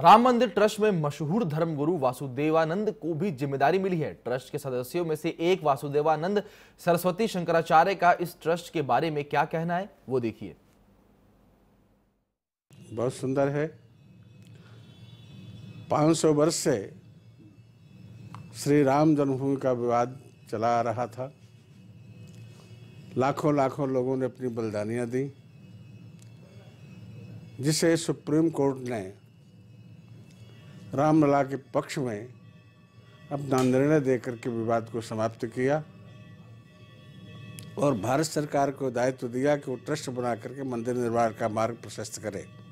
राम मंदिर ट्रस्ट में मशहूर धर्मगुरु वासुदेवानंद को भी जिम्मेदारी मिली है ट्रस्ट के सदस्यों में से एक वासुदेवानंद सरस्वती शंकराचार्य का इस ट्रस्ट के बारे में क्या कहना है वो देखिए बहुत सुंदर है 500 वर्ष से श्री राम जन्मभूमि का विवाद चला आ रहा था लाखों लाखों लोगों ने अपनी बलिदानियां दी जिसे सुप्रीम कोर्ट ने रामलला के पक्ष में अपना निर्णय देकर के विवाद को समाप्त किया और भारत सरकार को दायित्व दिया कि वो ट्रस्ट बना करके मंदिर निर्माण का मार्ग प्रशस्त करे